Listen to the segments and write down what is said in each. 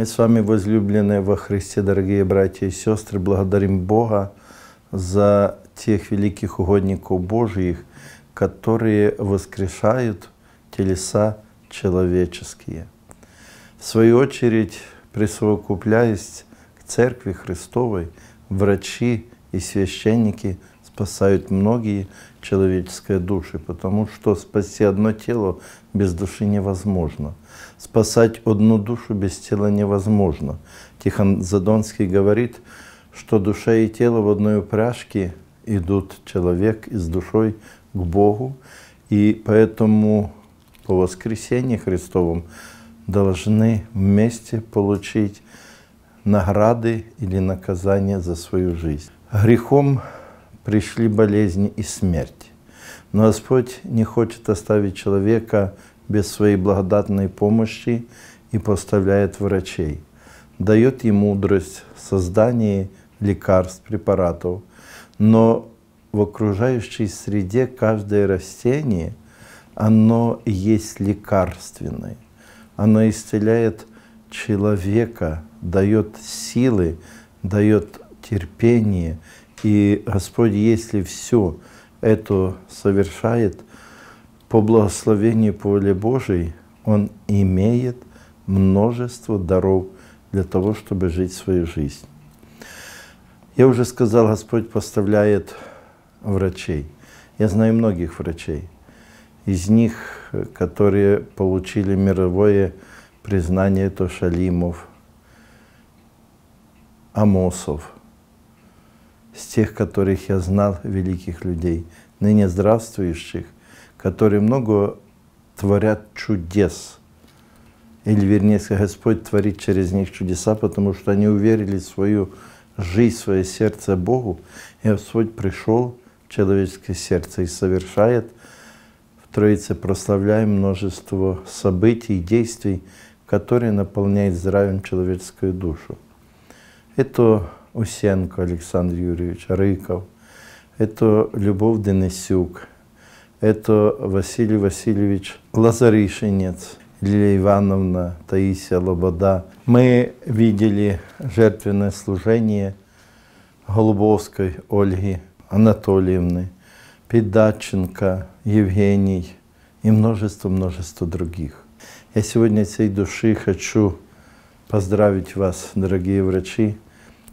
Мы с вами, возлюбленные во Христе, дорогие братья и сестры, благодарим Бога за тех великих угодников Божьих, которые воскрешают телеса человеческие. В свою очередь, присовокупляясь к Церкви Христовой, врачи и священники спасают многие человеческие души, потому что спасти одно тело без души невозможно. Спасать одну душу без тела невозможно. Тихон Задонский говорит, что душа и тело в одной упряжке идут человек с душой к Богу, и поэтому по воскресении Христовом должны вместе получить награды или наказания за свою жизнь. Грехом пришли болезни и смерть. Но Господь не хочет оставить человека без своей благодатной помощи и поставляет врачей. Дает ему мудрость в создании лекарств, препаратов. Но в окружающей среде каждое растение, оно есть лекарственное. Оно исцеляет человека, дает силы, дает терпение – и Господь, если все это совершает по благословению по воле Божией, Он имеет множество даров для того, чтобы жить свою жизнь. Я уже сказал, Господь поставляет врачей. Я знаю многих врачей. Из них, которые получили мировое признание, это Шалимов, Амосов – с тех, которых я знал, великих людей, ныне здравствующих, которые много творят чудес. Или, вернее, Господь творит через них чудеса, потому что они уверили свою жизнь, свое сердце Богу. И Господь пришел в человеческое сердце и совершает в Троице, прославляя множество событий и действий, которые наполняют здравием человеческую душу. Это Усенко Александр Юрьевич, Рыков, это Любовь Денисюк, это Василий Васильевич Лазаришинец, Лилия Ивановна, Таисия Лобода. Мы видели жертвенное служение Голубовской Ольги Анатольевны, Пидаченко, Евгений и множество-множество других. Я сегодня всей души хочу поздравить вас, дорогие врачи,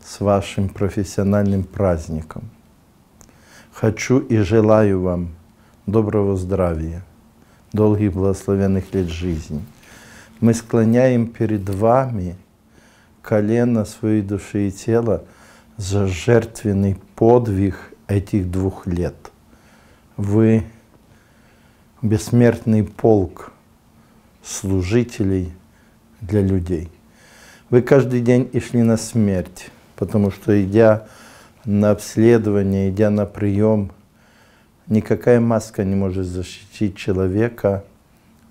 с вашим профессиональным праздником. Хочу и желаю вам доброго здравия, долгих благословенных лет жизни. Мы склоняем перед вами колено своей души и тела за жертвенный подвиг этих двух лет. Вы бессмертный полк служителей для людей. Вы каждый день ишли на смерть, Потому что идя на обследование, идя на прием, никакая маска не может защитить человека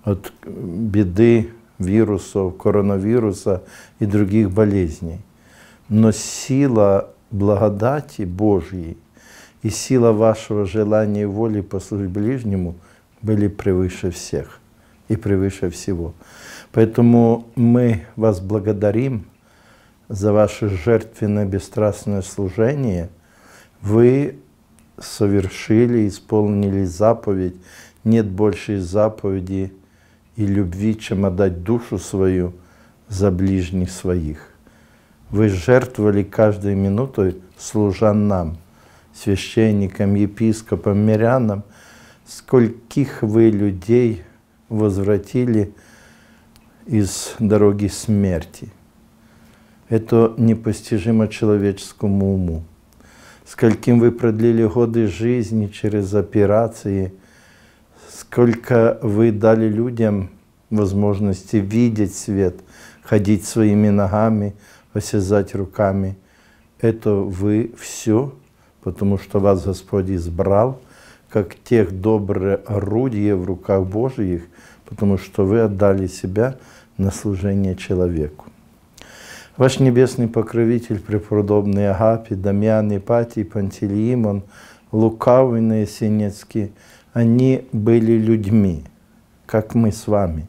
от беды вирусов, коронавируса и других болезней. Но сила благодати Божьей и сила вашего желания и воли послужить ближнему были превыше всех и превыше всего. Поэтому мы вас благодарим за ваше жертвенное бесстрастное служение вы совершили, исполнили заповедь. Нет большей заповеди и любви, чем отдать душу свою за ближних своих. Вы жертвовали каждой минутой служа нам, священникам, епископам, мирянам, скольких вы людей возвратили из дороги смерти – это непостижимо человеческому уму. Скольким вы продлили годы жизни через операции, сколько вы дали людям возможности видеть свет, ходить своими ногами, осязать руками. Это вы все, потому что вас Господь избрал, как тех добрые орудия в руках Божьих, потому что вы отдали себя на служение человеку. Ваш небесный покровитель, преподобный Агапи, Дамьян, Ипатий, Пантелеимон, Лукавый, Наесенецкий, они были людьми, как мы с вами.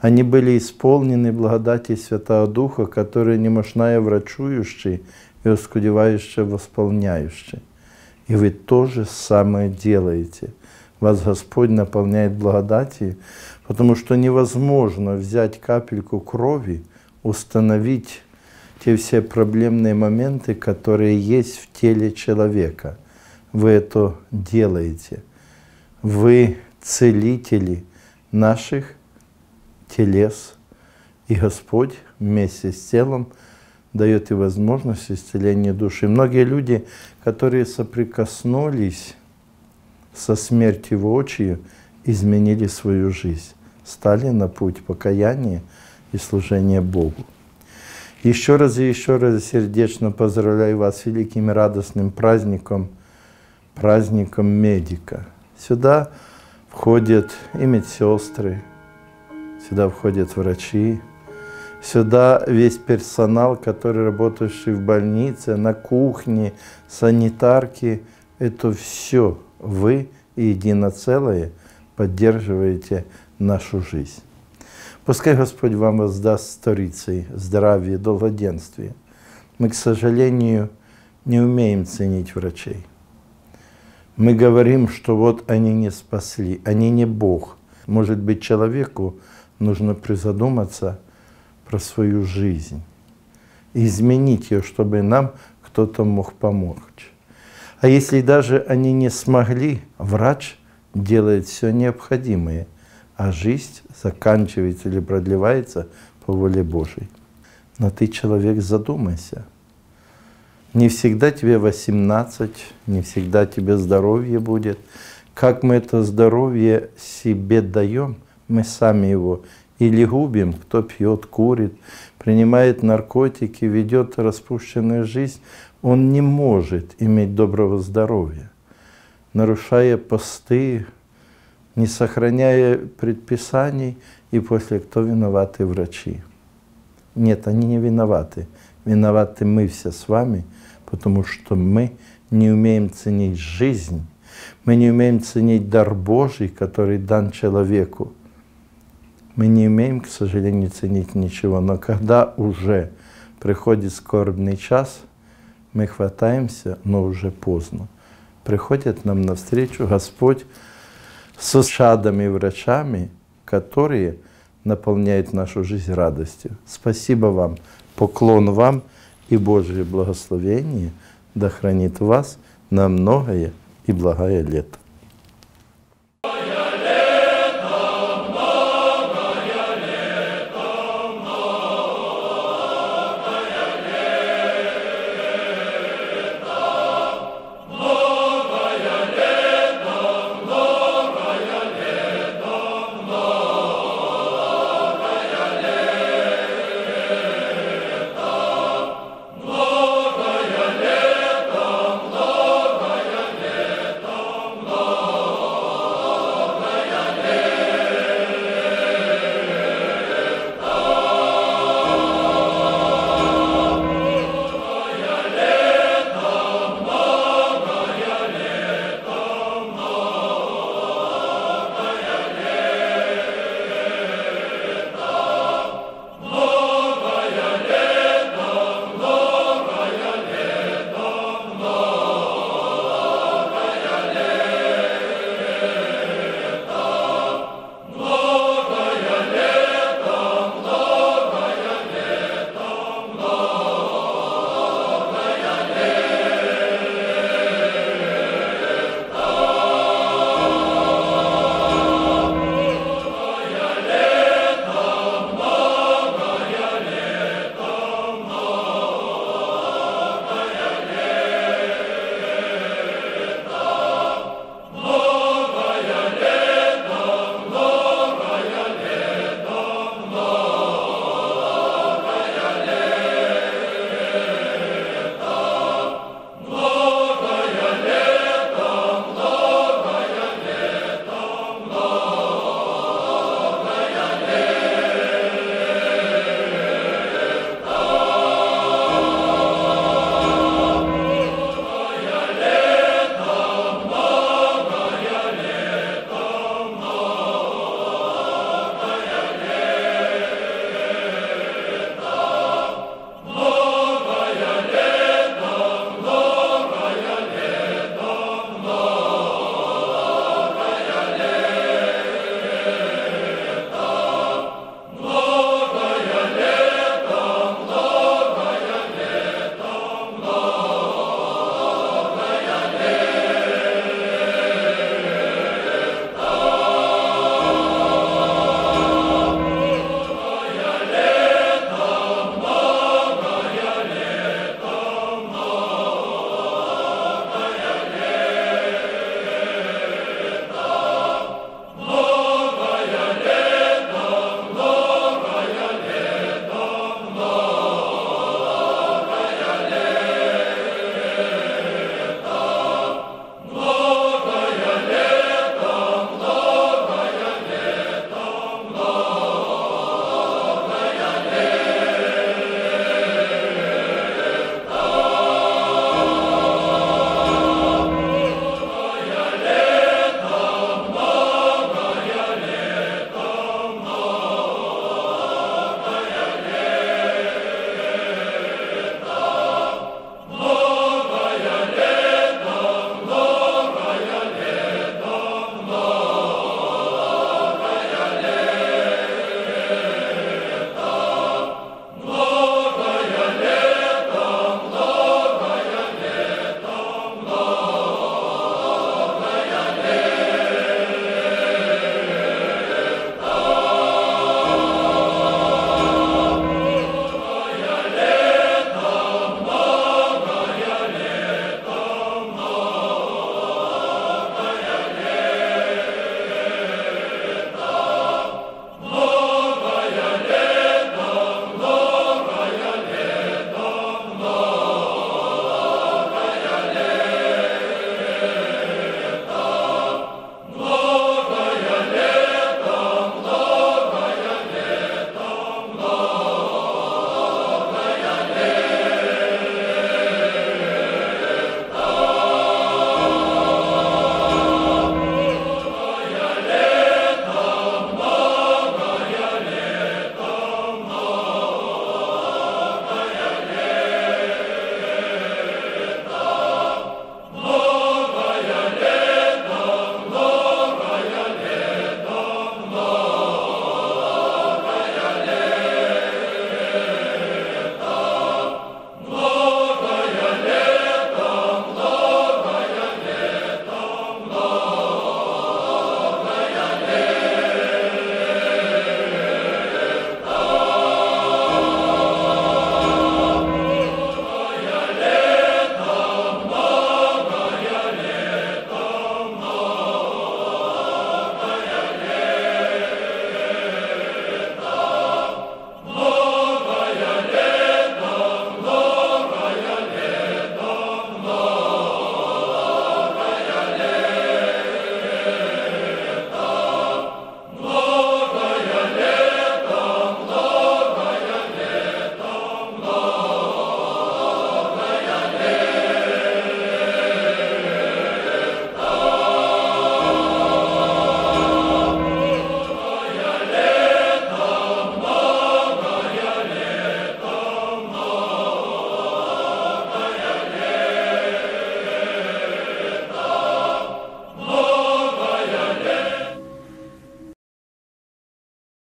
Они были исполнены благодати Святого Духа, которая немощная врачующий и оскудевающая восполняющий. И вы тоже самое делаете. Вас Господь наполняет благодатью, потому что невозможно взять капельку крови, установить те все проблемные моменты, которые есть в теле человека. Вы это делаете. Вы целители наших телес. И Господь вместе с телом дает и возможность исцеления души. многие люди, которые соприкоснулись со смертью воочию, изменили свою жизнь, стали на путь покаяния и служения Богу. Еще раз и еще раз сердечно поздравляю вас с великим и радостным праздником, праздником медика. Сюда входят и медсестры, сюда входят врачи, сюда весь персонал, который работающий в больнице, на кухне, санитарки. Это все вы и единоцелое поддерживаете нашу жизнь. Пускай Господь вам воздаст сторицей здоровье, долгоденствие. Мы, к сожалению, не умеем ценить врачей. Мы говорим, что вот они не спасли, они не Бог. Может быть, человеку нужно призадуматься про свою жизнь и изменить ее, чтобы нам кто-то мог помочь. А если даже они не смогли, врач делает все необходимое – а жизнь заканчивается или продлевается по воле Божьей. Но ты, человек, задумайся. Не всегда тебе 18, не всегда тебе здоровье будет. Как мы это здоровье себе даем, мы сами его или губим, кто пьет, курит, принимает наркотики, ведет распущенную жизнь, он не может иметь доброго здоровья. Нарушая посты, не сохраняя предписаний, и после кто виноваты врачи. Нет, они не виноваты. Виноваты мы все с вами, потому что мы не умеем ценить жизнь, мы не умеем ценить дар Божий, который дан человеку. Мы не умеем, к сожалению, ценить ничего, но когда уже приходит скорбный час, мы хватаемся, но уже поздно. Приходит нам навстречу Господь, с шадами и врачами, которые наполняют нашу жизнь радостью. Спасибо вам, поклон вам и Божье благословение да хранит вас на многое и благое лето.